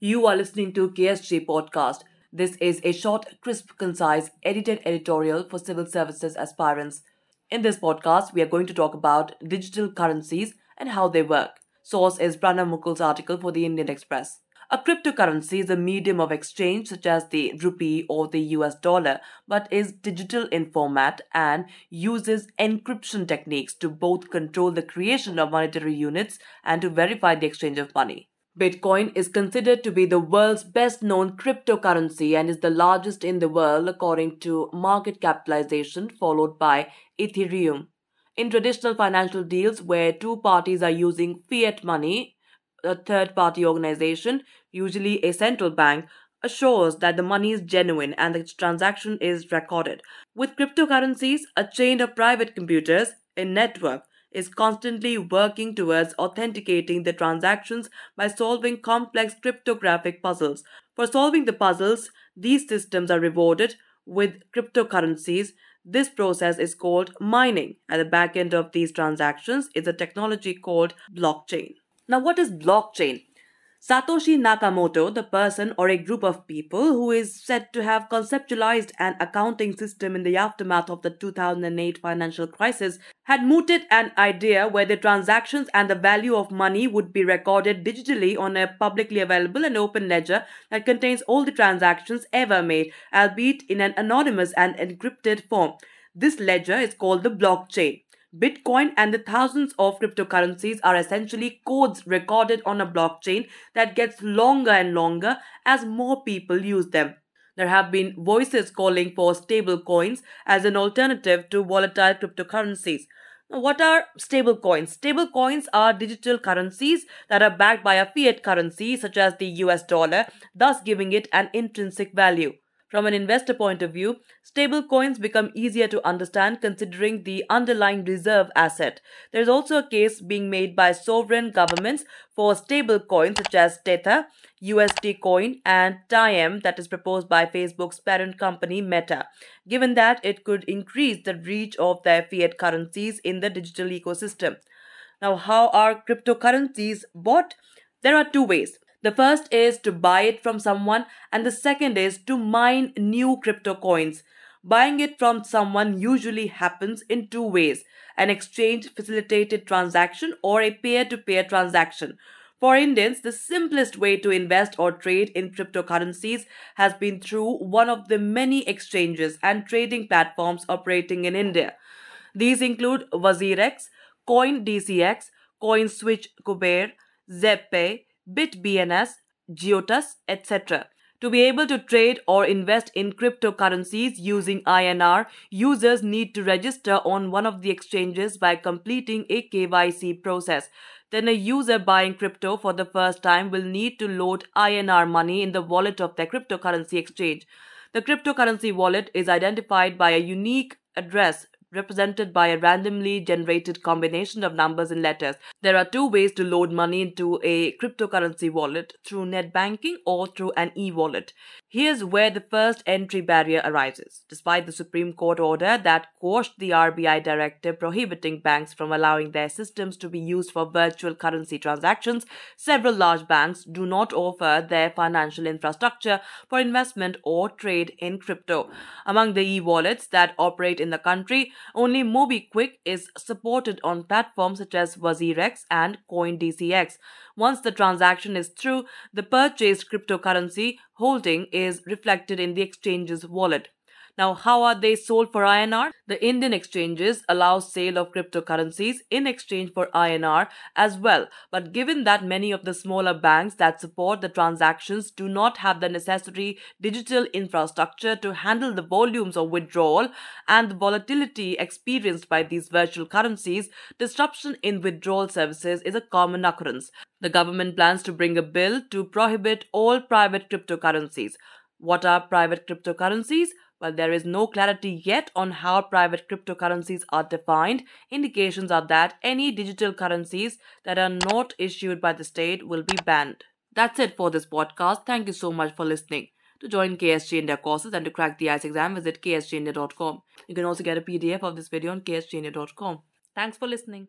You are listening to KSG Podcast. This is a short, crisp, concise, edited editorial for civil services aspirants. In this podcast, we are going to talk about digital currencies and how they work. Source is Prana Mukul's article for the Indian Express. A cryptocurrency is a medium of exchange such as the rupee or the US dollar, but is digital in format and uses encryption techniques to both control the creation of monetary units and to verify the exchange of money. Bitcoin is considered to be the world's best known cryptocurrency and is the largest in the world according to market capitalization, followed by Ethereum. In traditional financial deals where two parties are using fiat money, a third party organization, usually a central bank, assures that the money is genuine and the transaction is recorded. With cryptocurrencies, a chain of private computers, a network, is constantly working towards authenticating the transactions by solving complex cryptographic puzzles. For solving the puzzles, these systems are rewarded with cryptocurrencies. This process is called mining. At the back end of these transactions is a technology called blockchain. Now, what is blockchain? Satoshi Nakamoto, the person or a group of people who is said to have conceptualized an accounting system in the aftermath of the 2008 financial crisis, had mooted an idea where the transactions and the value of money would be recorded digitally on a publicly available and open ledger that contains all the transactions ever made, albeit in an anonymous and encrypted form. This ledger is called the blockchain. Bitcoin and the thousands of cryptocurrencies are essentially codes recorded on a blockchain that gets longer and longer as more people use them. There have been voices calling for stable coins as an alternative to volatile cryptocurrencies. Now, what are stable coins? Stable coins are digital currencies that are backed by a fiat currency such as the US dollar, thus giving it an intrinsic value. From an investor point of view, stablecoins become easier to understand considering the underlying reserve asset. There is also a case being made by sovereign governments for stablecoins such as Tether, USD Coin, and Diem that is proposed by Facebook's parent company Meta, given that it could increase the reach of their fiat currencies in the digital ecosystem. Now, how are cryptocurrencies bought? There are two ways. The first is to buy it from someone, and the second is to mine new crypto coins. Buying it from someone usually happens in two ways an exchange facilitated transaction or a peer to peer transaction. For Indians, the simplest way to invest or trade in cryptocurrencies has been through one of the many exchanges and trading platforms operating in India. These include WazirX, CoinDCX, CoinSwitch Kuber, ZepPay, BitBNS, Geotus, etc. To be able to trade or invest in cryptocurrencies using INR, users need to register on one of the exchanges by completing a KYC process. Then a user buying crypto for the first time will need to load INR money in the wallet of their cryptocurrency exchange. The cryptocurrency wallet is identified by a unique address represented by a randomly generated combination of numbers and letters. There are two ways to load money into a cryptocurrency wallet through net banking or through an e wallet. Here's where the first entry barrier arises. Despite the Supreme Court order that quashed the RBI directive prohibiting banks from allowing their systems to be used for virtual currency transactions, several large banks do not offer their financial infrastructure for investment or trade in crypto. Among the e wallets that operate in the country, only MobiQuick is supported on platforms such as WazirX and CoinDCX. Once the transaction is through, the purchased cryptocurrency holding is reflected in the exchange's wallet. Now, how are they sold for INR? The Indian exchanges allow sale of cryptocurrencies in exchange for INR as well. But given that many of the smaller banks that support the transactions do not have the necessary digital infrastructure to handle the volumes of withdrawal and the volatility experienced by these virtual currencies, disruption in withdrawal services is a common occurrence. The government plans to bring a bill to prohibit all private cryptocurrencies. What are private cryptocurrencies? While there is no clarity yet on how private cryptocurrencies are defined, indications are that any digital currencies that are not issued by the state will be banned. That's it for this podcast. Thank you so much for listening. To join KSG India courses and to crack the ICE exam, visit ksgindia.com. You can also get a PDF of this video on ksgindia.com. Thanks for listening.